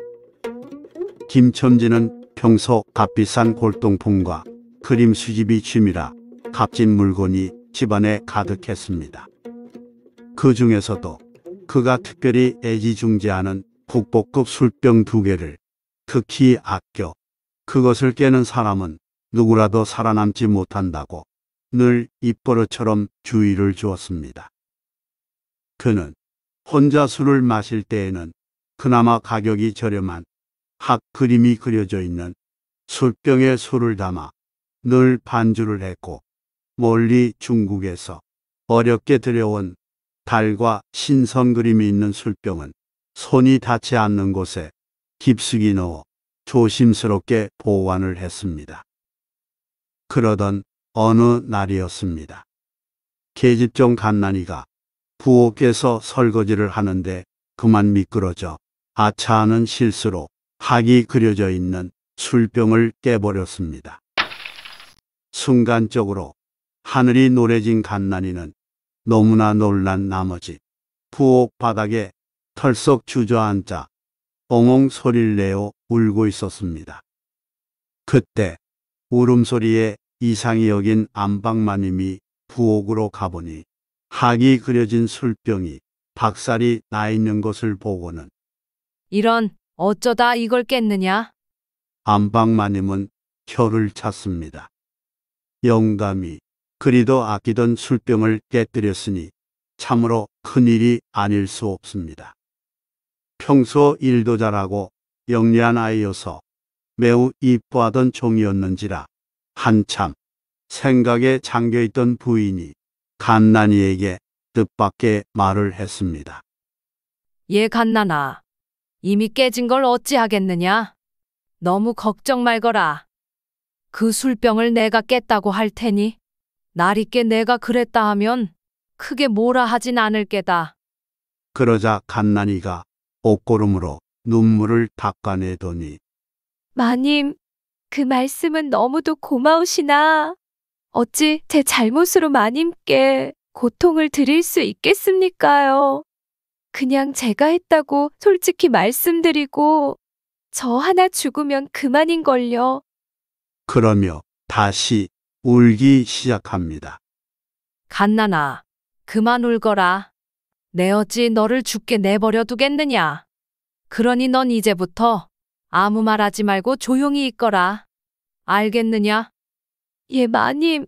김첨지는 평소 값비싼 골동품과 그림 수집이 취미라 값진 물건이 집안에 가득했습니다. 그 중에서도 그가 특별히 애지중지하는 국보급 술병 두 개를 극히 아껴 그것을 깨는 사람은 누구라도 살아남지 못한다고 늘 입버릇처럼 주의를 주었습니다. 그는 혼자 술을 마실 때에는 그나마 가격이 저렴한 학 그림이 그려져 있는 술병에 술을 담아 늘 반주를 했고 멀리 중국에서 어렵게 들여온 달과 신선 그림이 있는 술병은 손이 닿지 않는 곳에 깊숙이 넣어 조심스럽게 보관을 했습니다. 그러던 어느 날이었습니다. 계집종 갓난이가 부호께서 설거지를 하는데 그만 미끄러져 아차하는 실수로 학이 그려져 있는 술병을 깨버렸습니다. 순간적으로 하늘이 노래진 갓난이는 너무나 놀란 나머지 부엌 바닥에 털썩 주저앉자 엉엉 소리를 내어 울고 있었습니다. 그때 울음소리에 이상이 여긴 안방마님이 부엌으로 가보니 학이 그려진 술병이 박살이 나 있는 것을 보고는 이런 어쩌다 이걸 깼느냐? 안방 마님은 혀를 찼습니다. 영감이 그리도 아끼던 술병을 깨뜨렸으니 참으로 큰일이 아닐 수 없습니다. 평소 일도 잘하고 영리한 아이여서 매우 이뻐하던 종이었는지라 한참 생각에 잠겨있던 부인이 간난이에게 뜻밖의 말을 했습니다. 예, 갓난아 이미 깨진 걸 어찌하겠느냐? 너무 걱정 말거라. 그 술병을 내가 깼다고 할 테니, 날 있게 내가 그랬다 하면 크게 뭐라 하진 않을 게다. 그러자 간난이가 옷고름으로 눈물을 닦아내더니 마님, 그 말씀은 너무도 고마우시나. 어찌 제 잘못으로 마님께 고통을 드릴 수 있겠습니까요? 그냥 제가 했다고 솔직히 말씀드리고 저 하나 죽으면 그만인걸요. 그러며 다시 울기 시작합니다. 갓나나, 그만 울거라. 내 어찌 너를 죽게 내버려 두겠느냐. 그러니 넌 이제부터 아무 말하지 말고 조용히 있거라. 알겠느냐? 예, 마님.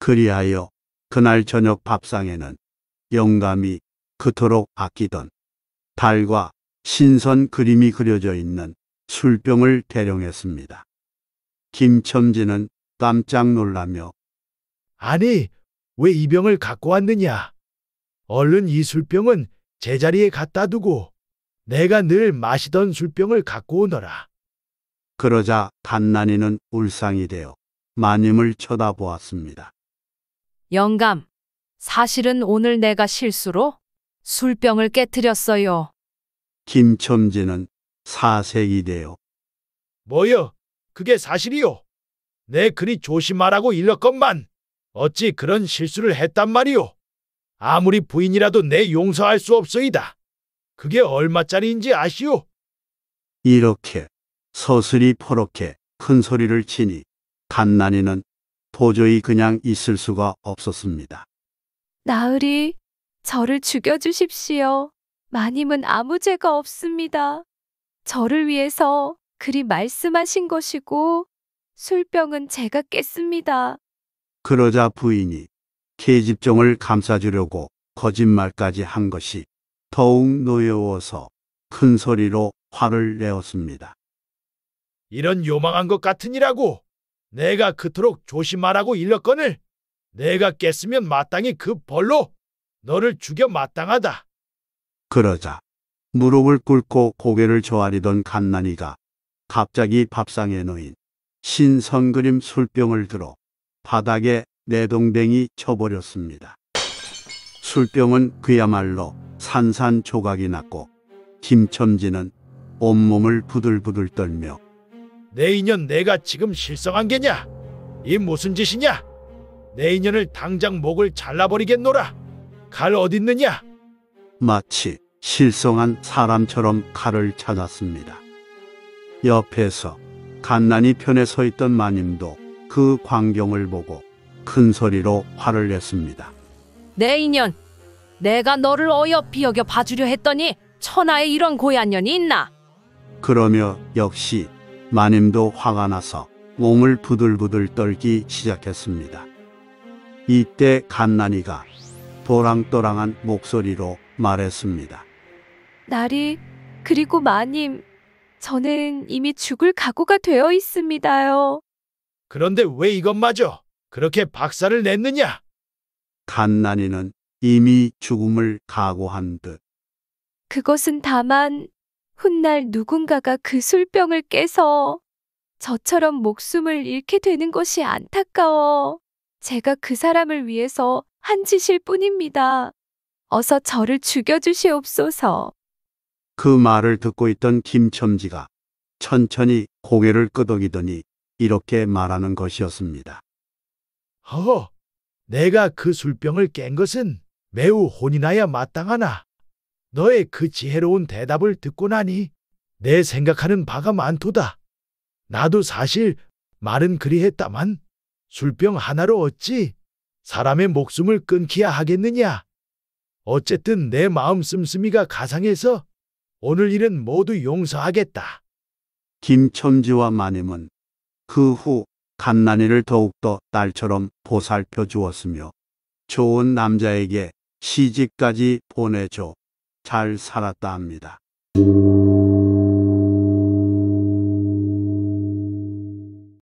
그리하여 그날 저녁 밥상에는 영감이 그토록 아끼던 달과 신선 그림이 그려져 있는 술병을 대령했습니다. 김첨지는 깜짝 놀라며 아니, 왜 이 병을 갖고 왔느냐? 얼른 이 술병은 제자리에 갖다 두고 내가 늘 마시던 술병을 갖고 오너라. 그러자 간난이는 울상이 되어 마님을 쳐다보았습니다. 영감, 사실은 오늘 내가 실수로 술병을 깨뜨렸어요. 김첨지는 사색이 되어 뭐여, 그게 사실이요. 내 그리 조심하라고 일렀건만 어찌 그런 실수를 했단 말이오. 아무리 부인이라도 내 용서할 수 없소이다. 그게 얼마짜리인지 아시오? 이렇게 서슬이 포렇게큰 소리를 치니 간난이는 도저히 그냥 있을 수가 없었습니다. 나으리, 저를 죽여주십시오. 마님은 아무 죄가 없습니다. 저를 위해서 그리 말씀하신 것이고 술병은 제가 깼습니다. 그러자 부인이 계집종을 감싸주려고 거짓말까지 한 것이 더욱 노여워서 큰 소리로 화를 내었습니다. 이런 요망한 것 같으니라고! 내가 그토록 조심하라고 일렀거늘 내가 깼으면 마땅히 그 벌로 너를 죽여 마땅하다. 그러자 무릎을 꿇고 고개를 조아리던 갓난이가 갑자기 밥상에 놓인 신선그림 술병을 들어 바닥에 내동댕이 쳐버렸습니다. 술병은 그야말로 산산조각이 났고 김첨지는 온몸을 부들부들 떨며 내 인연 내가 지금 실성한 게냐? 이 무슨 짓이냐? 내 인연을 당장 목을 잘라버리겠노라. 칼 어딨느냐? 마치 실성한 사람처럼 칼을 찾았습니다. 옆에서 간난이 편에 서 있던 마님도 그 광경을 보고 큰 소리로 화를 냈습니다. 내 인연, 내가 너를 어여삐 여겨 봐주려 했더니 천하에 이런 고얀년이 있나? 그러며 역시 마님도 화가 나서 몸을 부들부들 떨기 시작했습니다. 이때 갓난이가 도랑도랑한 목소리로 말했습니다. 나리 그리고 마님 저는 이미 죽을 각오가 되어 있습니다요. 그런데 왜 이것마저 그렇게 박살을 냈느냐? 갓난이는 이미 죽음을 각오한 듯 그것은 다만 훗날 누군가가 그 술병을 깨서 저처럼 목숨을 잃게 되는 것이 안타까워. 제가 그 사람을 위해서 한 짓일 뿐입니다. 어서 저를 죽여주시옵소서. 그 말을 듣고 있던 김첨지가 천천히 고개를 끄덕이더니 이렇게 말하는 것이었습니다. 허허, 내가 그 술병을 깬 것은 매우 혼이 나야 마땅하나 너의 그 지혜로운 대답을 듣고 나니 내 생각하는 바가 많도다. 나도 사실 말은 그리했다만 술병 하나로 어찌 사람의 목숨을 끊기야 하겠느냐. 어쨌든 내 마음 씀씀이가 가상해서 오늘 일은 모두 용서하겠다. 김첨지와 마님은 그 후 갓난이를 더욱더 딸처럼 보살펴 주었으며 좋은 남자에게 시집까지 보내줘 잘 살았다 합니다.